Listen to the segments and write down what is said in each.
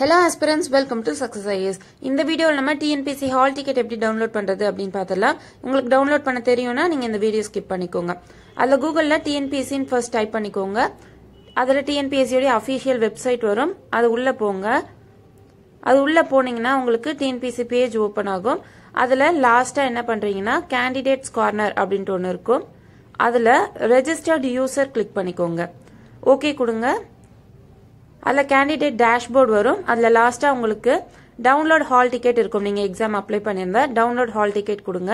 hello aspirants welcome to success IS இந்த video நம்ம TNPSC hall ticket எப்படி download பண்ணுறது அப்படின்னு பார்த்துலாம் உங்களுக்கு டவுன்லோட் பண்ண தெரியும்னா நீங்கள் இந்த வீடியோ ஸ்கிப் பண்ணிக்கோங்க அதில் கூகுளில் டிஎன்பிசின்னு ஃபர்ஸ்ட் டைப் பண்ணிக்கோங்க அதில் டிஎன்பிஎஸ்சியோடைய அஃபீஷியல் வெப்சைட் வரும் அது உள்ளே போங்க அது உள்ளே போனீங்கன்னா உங்களுக்கு டிஎன்பிசி பேஜ் ஓப்பன் ஆகும் அதில் லாஸ்ட்டாக என்ன பண்ணுறீங்கன்னா கேண்டிடேட்ஸ் கார்னர் அப்படின்ட்டு ஒன்று இருக்கும் அதில் ரெஜிஸ்டர்டு யூசர் கிளிக் பண்ணிக்கோங்க ஓகே கொடுங்க அதில் கேண்டிடேட் டேஷ்போர்ட் வரும் அதில் லாஸ்ட்டாக உங்களுக்கு டவுன்லோட் ஹால் டிக்கெட் இருக்கும் நீங்கள் எக்ஸாம் அப்ளை பண்ணியிருந்தா டவுன்லோட் ஹால் டிக்கெட் கொடுங்க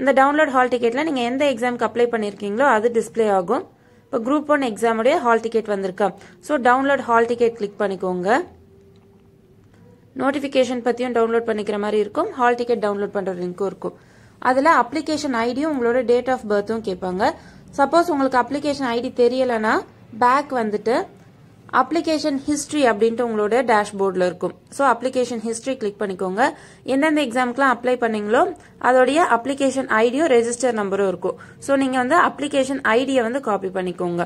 இந்த டவுன்லோட் ஹால் டிக்கெட்டில் நீங்கள் எந்த எக்ஸாமுக்கு அப்ளை பண்ணியிருக்கீங்களோ அது டிஸ்பிளே ஆகும் இப்போ குரூப் ஒன் எக்ஸாமுடைய ஹால் டிக்கெட் வந்திருக்கா so download hall ticket click பண்ணிக்கோங்க நோட்டிஃபிகேஷன் பற்றியும் டவுன்லோட் பண்ணிக்கிற மாதிரி இருக்கும் ஹால் டிக்கெட் டவுன்லோட் பண்ணுற லிங்க்கும் இருக்கும் அதில் அப்ளிகேஷன் ஐடியும் உங்களோட டேட் ஆஃப் பர்த்தும் கேட்பாங்க சப்போஸ் உங்களுக்கு அப்ளிகேஷன் ஐடி தெரியலைன்னா பேக் வந்துட்டு அப்ளிகேஷன் ஹிஸ்ட்ரி அப்படின்ட்டு உங்களோட டேஷ்போர்டில் இருக்கும் ஸோ அப்ளிகேஷன் ஹிஸ்ட்ரி கிளிக் பண்ணிக்கோங்க எந்தெந்த எக்ஸாம்க்குலாம் அப்ளை பண்ணீங்களோ அதோடைய அப்ளிகேஷன் ஐடியும் ரெஜிஸ்டர் நம்பரும் இருக்கும் ஸோ நீங்கள் வந்து அப்ளிகேஷன் ஐடியை வந்து காப்பி பண்ணிக்கோங்க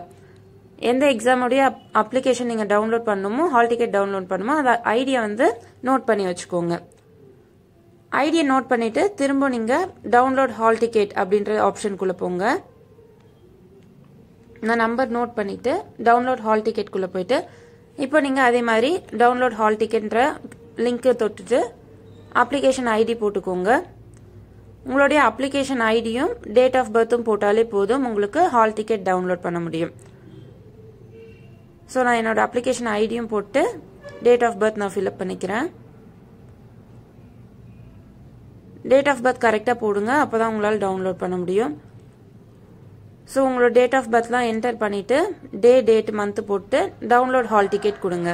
எந்த எக்ஸாமுடைய அப்ளிகேஷன் நீங்கள் டவுன்லோட் பண்ணணுமோ ஹால் டிக்கெட் டவுன்லோட் பண்ணுமோ அதை ஐடியை வந்து நோட் பண்ணி வச்சுக்கோங்க ஐடியை நோட் பண்ணிவிட்டு திரும்ப நீங்கள் டவுன்லோட் ஹால் டிக்கெட் அப்படின்ற ஆப்ஷனுக்குள்ளே போங்க நான் நம்பர் நோட் பண்ணிவிட்டு டவுன்லோட் ஹால் குள்ள போயிட்டு இப்போ நீங்கள் அதே மாதிரி டவுன்லோட் ஹால் டிக்கெட்ன்ற லிங்க் தொட்டுட்டு அப்ளிகேஷன் ஐடி போட்டுக்கோங்க உங்களுடைய அப்ளிகேஷன் ஐடியும் டேட் ஆஃப் பர்த்தும் போட்டாலே போதும் உங்களுக்கு ஹால் டிக்கெட் டவுன்லோட் பண்ண முடியும் ஸோ நான் என்னோடய அப்ளிகேஷன் ஐடியும் போட்டு டேட் ஆஃப் பர்த் நான் ஃபில்அப் பண்ணிக்கிறேன் டேட் ஆஃப் பர்த் கரெக்டாக போடுங்க அப்போ தான் உங்களால் டவுன்லோட் பண்ண முடியும் ஸோ உங்களோட டேட் ஆஃப் பர்த்லாம் என்டர் பண்ணிவிட்டு டே டேட் மந்த்து போட்டு டவுன்லோட் ஹால் டிக்கெட் கொடுங்க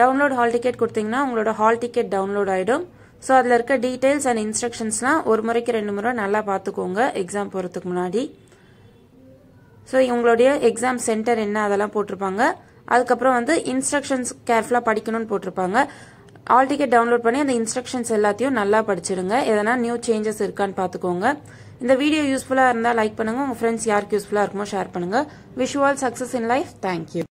டவுன்லோட் ஹால் டிக்கெட் கொடுத்தீங்கன்னா உங்களோட ஹால் டிக்கெட் டவுன்லோட் ஆகிடும் ஸோ அதில் இருக்க டீட்டெயில்ஸ் அண்ட் இன்ஸ்ட்ரக்ஷன்ஸ்லாம் ஒரு முறைக்கு ரெண்டு முறை நல்லா பார்த்துக்கோங்க எக்ஸாம் போகிறதுக்கு முன்னாடி ஸோ உங்களுடைய எக்ஸாம் சென்டர் என்ன அதெல்லாம் போட்டிருப்பாங்க அதுக்கப்புறம் வந்து இன்ஸ்ட்ரக்ஷன்ஸ் கேர்ஃபுல்லாக படிக்கணும்னு போட்டிருப்பாங்க ஆல் டிக்கெட் டவுன்லோட் பண்ணி அந்த இன்ஸ்ட்ரக்ஷன்ஸ் எல்லாத்தையும் நல்லா படிச்சிடுங்க எதனா நியூ சேஞ்சஸ் இருக்கான்னு பார்த்துக்கோங்க இந்த வீடியோ யூஸ்ஃபுல்லாக இருந்தால் லைக் பண்ணுங்கள் உங்கள் ஃப்ரெண்ட்ஸ் யாருக்கு யூஸ்ஃபுல்லாக இருக்குமோ ஷேர் பண்ணுங்கள் wish all success in life thank you